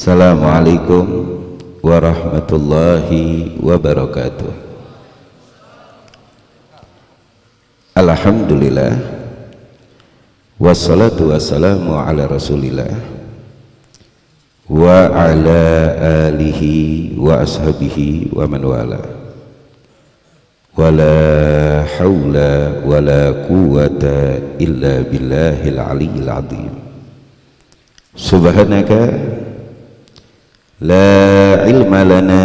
Assalamualaikum warahmatullahi wabarakatuh Alhamdulillah Wassalatu wassalamu ala rasulillah Wa ala alihi wa ashabihi wa man wala la hawla la quwata illa billahil aliyil azim Subhanaka La ilma lana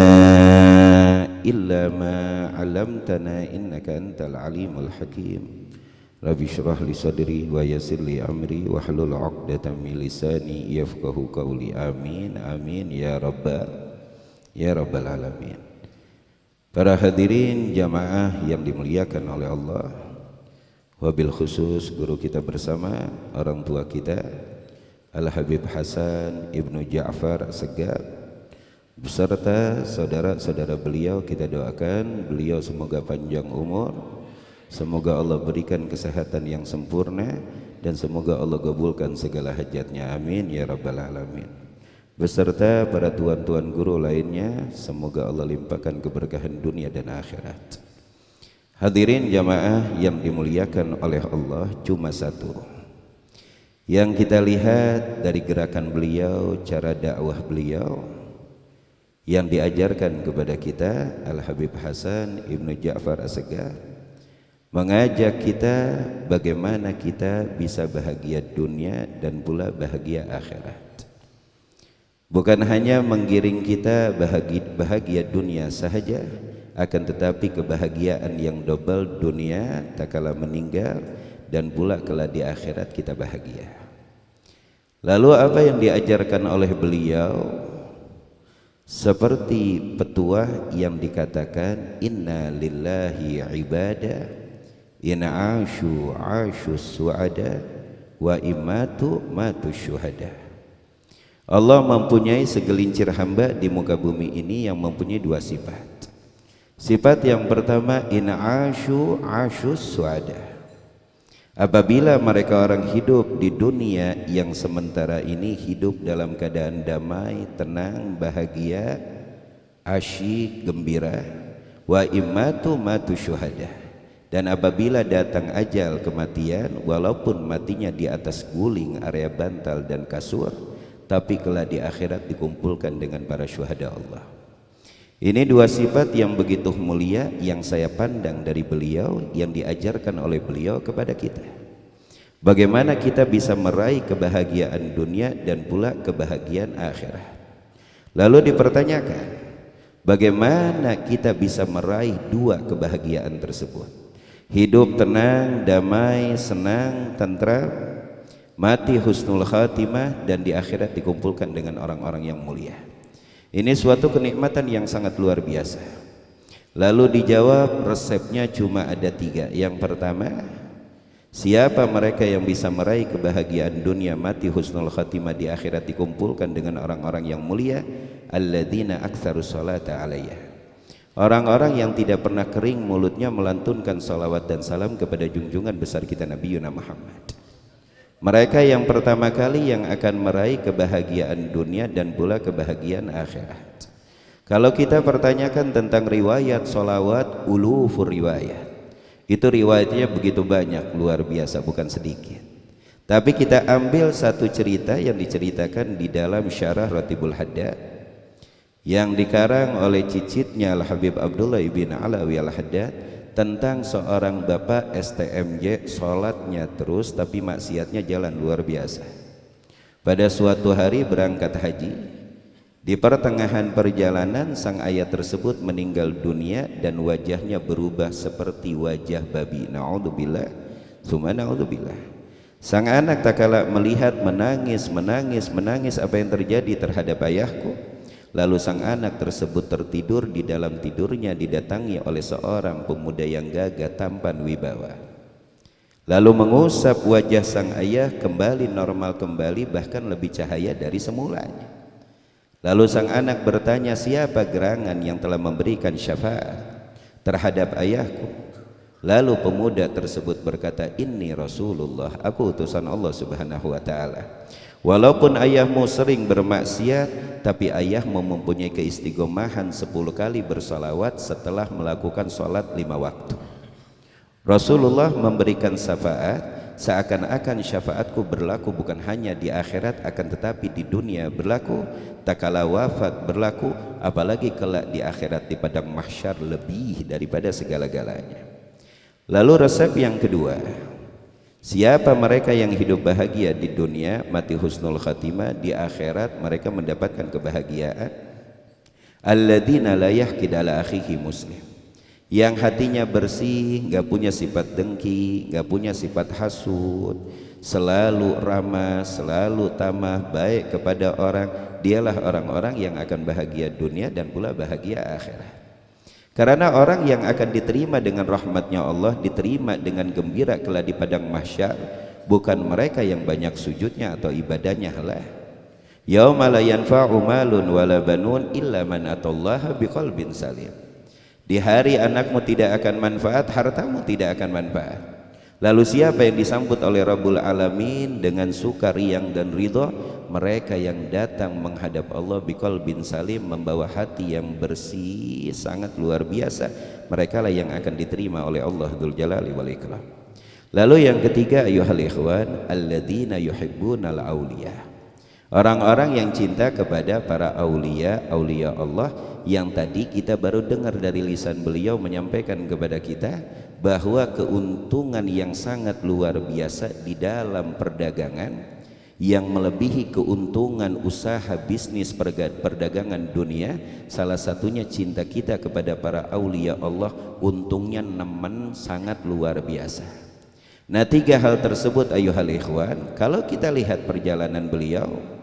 illa ma 'allamtana innaka antal alimul hakim. Rabbi syrah li sadri wa yassir li amri wa hlul 'uqdatam min lisani yafqahu qawli. Amin. Amin ya rabbal ya rabbal alamin. Para hadirin jamaah yang dimuliakan oleh Allah Wabil khusus guru kita bersama Orang tua kita Al-Habib Hasan Ibnu Ja'far Segar beserta saudara-saudara beliau kita doakan beliau semoga panjang umur semoga Allah berikan kesehatan yang sempurna dan semoga Allah gabulkan segala hajatnya amin ya rabbal alamin beserta para tuan-tuan guru lainnya semoga Allah limpahkan keberkahan dunia dan akhirat hadirin jamaah yang dimuliakan oleh Allah cuma satu yang kita lihat dari gerakan beliau cara dakwah beliau yang diajarkan kepada kita Al Habib Hasan Ibnu Ja'far as mengajak kita bagaimana kita bisa bahagia dunia dan pula bahagia akhirat. Bukan hanya menggiring kita bahagia, bahagia dunia saja, akan tetapi kebahagiaan yang dobel dunia tak kala meninggal dan pula kala di akhirat kita bahagia. Lalu apa yang diajarkan oleh beliau seperti petua yang dikatakan inna lillahi ibada inna ashu ashu suada wa imatu matu syuhada Allah mempunyai segelincir hamba di muka bumi ini yang mempunyai dua sifat sifat yang pertama inna ashu ashu suada Apabila mereka orang hidup di dunia yang sementara ini hidup dalam keadaan damai, tenang, bahagia, asyik, gembira, wa imatu matu syuhada. Dan apabila datang ajal kematian, walaupun matinya di atas guling, area bantal dan kasur, tapi kelak di akhirat dikumpulkan dengan para syuhada Allah. Ini dua sifat yang begitu mulia yang saya pandang dari beliau, yang diajarkan oleh beliau kepada kita. Bagaimana kita bisa meraih kebahagiaan dunia dan pula kebahagiaan akhirat. Lalu dipertanyakan, bagaimana kita bisa meraih dua kebahagiaan tersebut? Hidup tenang, damai, senang, tentram, mati husnul khatimah dan di akhirat dikumpulkan dengan orang-orang yang mulia. Ini suatu kenikmatan yang sangat luar biasa. Lalu dijawab resepnya cuma ada tiga. Yang pertama, siapa mereka yang bisa meraih kebahagiaan dunia mati husnul khatimah di akhirat dikumpulkan dengan orang-orang yang mulia? Alladzina aktsaru salata alayya. Orang-orang yang tidak pernah kering mulutnya melantunkan salawat dan salam kepada junjungan besar kita Nabi Yuna Muhammad. Mereka yang pertama kali yang akan meraih kebahagiaan dunia dan pula kebahagiaan akhirat. Kalau kita pertanyakan tentang riwayat solawat ulu riwayat. Itu riwayatnya begitu banyak, luar biasa, bukan sedikit. Tapi kita ambil satu cerita yang diceritakan di dalam syarah Ratibul Haddad yang dikarang oleh cicitnya Al-Habib Abdullah ibn Alawi Al-Haddad tentang seorang bapak STMJ sholatnya terus tapi maksiatnya jalan luar biasa pada suatu hari berangkat haji di pertengahan perjalanan sang ayah tersebut meninggal dunia dan wajahnya berubah seperti wajah babi na'udzubillah summa na'udzubillah sang anak tak kalah melihat menangis menangis menangis apa yang terjadi terhadap ayahku Lalu sang anak tersebut tertidur di dalam tidurnya didatangi oleh seorang pemuda yang gagah tampan wibawa. Lalu mengusap wajah sang ayah kembali normal kembali bahkan lebih cahaya dari semulanya. Lalu sang anak bertanya siapa gerangan yang telah memberikan syafaat terhadap ayahku. Lalu pemuda tersebut berkata, "Ini Rasulullah, aku utusan Allah Subhanahu wa taala." Walaupun ayahmu sering bermaksiat Tapi ayahmu mempunyai keistighomahan 10 kali bersolawat setelah melakukan sholat lima waktu Rasulullah memberikan syafaat Seakan-akan syafaatku berlaku bukan hanya di akhirat akan tetapi di dunia berlaku Tak kala wafat berlaku apalagi kelak di akhirat di padang mahsyar lebih daripada segala-galanya Lalu resep yang kedua Siapa mereka yang hidup bahagia di dunia, mati husnul khatimah, di akhirat mereka mendapatkan kebahagiaan. Alladzina la yahkid ala akhihi muslim. Yang hatinya bersih, enggak punya sifat dengki, enggak punya sifat hasud, selalu ramah, selalu tamah baik kepada orang, dialah orang-orang yang akan bahagia dunia dan pula bahagia akhirat. Karena orang yang akan diterima dengan rahmatnya Allah Diterima dengan gembira kala di padang mahsyar Bukan mereka yang banyak sujudnya atau ibadahnya lah Yauma la yanfa'u malun wala banun illa man atallaha biqalbin salim Di hari anakmu tidak akan manfaat, hartamu tidak akan manfaat Lalu siapa yang disambut oleh Rabbul Alamin dengan suka riang dan ridho? Mereka yang datang menghadap Allah biqal bin salim membawa hati yang bersih sangat luar biasa. Mereka lah yang akan diterima oleh Allah Dzul Jalali wal Ikram. Lalu yang ketiga ayuhal ikhwan alladzina yuhibbunal auliya. Orang-orang yang cinta kepada para aulia, aulia Allah yang tadi kita baru dengar dari lisan beliau menyampaikan kepada kita bahwa keuntungan yang sangat luar biasa di dalam perdagangan yang melebihi keuntungan usaha bisnis perdagangan dunia salah satunya cinta kita kepada para aulia Allah untungnya nemen sangat luar biasa nah tiga hal tersebut ayuhal ikhwan kalau kita lihat perjalanan beliau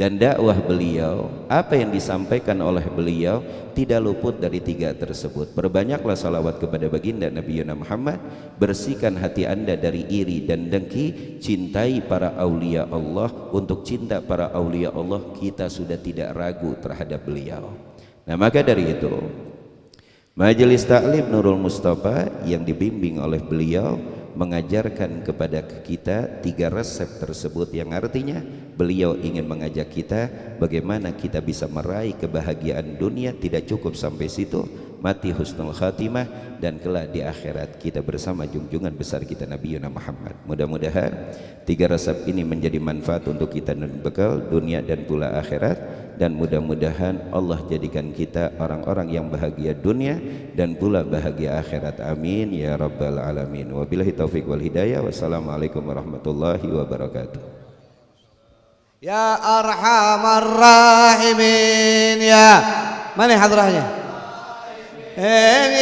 dan dakwah beliau apa yang disampaikan oleh beliau tidak luput dari tiga tersebut perbanyaklah salawat kepada baginda Nabi Yuna Muhammad bersihkan hati anda dari iri dan dengki cintai para aulia Allah untuk cinta para aulia Allah kita sudah tidak ragu terhadap beliau nah maka dari itu Majelis Taklim Nurul Mustafa yang dibimbing oleh beliau mengajarkan kepada kita tiga resep tersebut yang artinya beliau ingin mengajak kita bagaimana kita bisa meraih kebahagiaan dunia tidak cukup sampai situ mati husnul khatimah dan kelak di akhirat kita bersama junjungan besar kita Nabi Yuna Muhammad mudah-mudahan tiga resep ini menjadi manfaat untuk kita dan bekal dunia dan pula akhirat dan mudah-mudahan Allah jadikan kita orang-orang yang bahagia dunia dan pula bahagia akhirat amin ya rabbal alamin wabillahi taufik wal hidayah wassalamualaikum warahmatullahi wabarakatuh ya arhamar rahimin ya mana hadrahnya and eh,